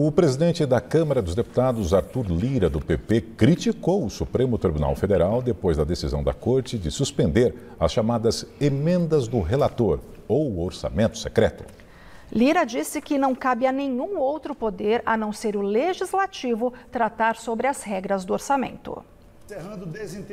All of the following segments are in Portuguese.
O presidente da Câmara dos Deputados, Arthur Lira, do PP, criticou o Supremo Tribunal Federal depois da decisão da Corte de suspender as chamadas emendas do relator ou orçamento secreto. Lira disse que não cabe a nenhum outro poder a não ser o legislativo tratar sobre as regras do orçamento.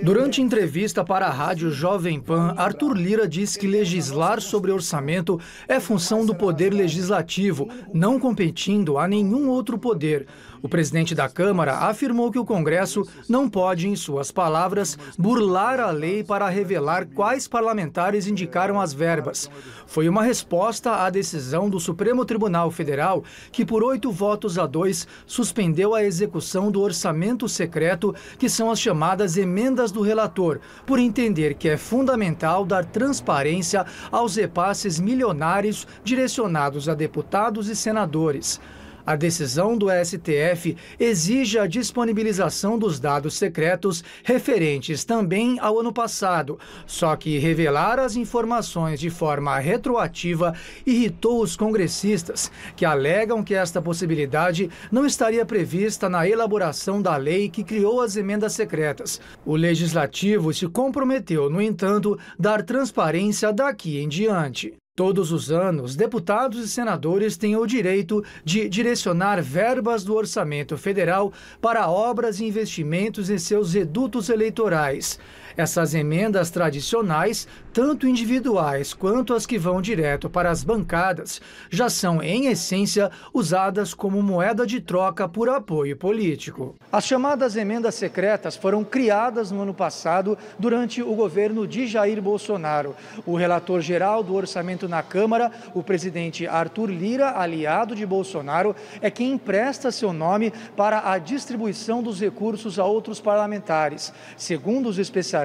Durante entrevista para a rádio Jovem Pan, Arthur Lira diz que legislar sobre orçamento é função do poder legislativo, não competindo a nenhum outro poder. O presidente da Câmara afirmou que o Congresso não pode, em suas palavras, burlar a lei para revelar quais parlamentares indicaram as verbas. Foi uma resposta à decisão do Supremo Tribunal Federal, que por oito votos a dois suspendeu a execução do orçamento secreto, que são as chamadas emendas do relator, por entender que é fundamental dar transparência aos repasses milionários direcionados a deputados e senadores. A decisão do STF exige a disponibilização dos dados secretos referentes também ao ano passado, só que revelar as informações de forma retroativa irritou os congressistas, que alegam que esta possibilidade não estaria prevista na elaboração da lei que criou as emendas secretas. O legislativo se comprometeu, no entanto, dar transparência daqui em diante. Todos os anos, deputados e senadores têm o direito de direcionar verbas do orçamento federal para obras e investimentos em seus redutos eleitorais. Essas emendas tradicionais, tanto individuais quanto as que vão direto para as bancadas, já são, em essência, usadas como moeda de troca por apoio político. As chamadas emendas secretas foram criadas no ano passado durante o governo de Jair Bolsonaro. O relator geral do orçamento na Câmara, o presidente Arthur Lira, aliado de Bolsonaro, é quem empresta seu nome para a distribuição dos recursos a outros parlamentares. Segundo os especialistas,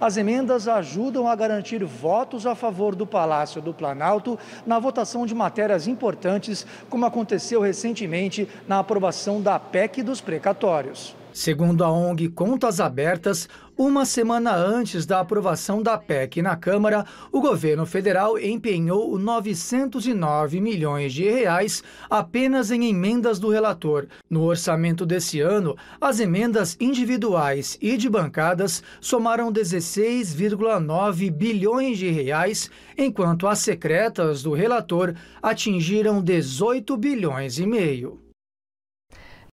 as emendas ajudam a garantir votos a favor do Palácio do Planalto na votação de matérias importantes, como aconteceu recentemente na aprovação da PEC dos precatórios. Segundo a ONG Contas Abertas, uma semana antes da aprovação da PEC na Câmara, o governo federal empenhou 909 milhões de reais apenas em emendas do relator. No orçamento desse ano, as emendas individuais e de bancadas somaram 16,9 bilhões de reais, enquanto as secretas do relator atingiram 18 bilhões e meio.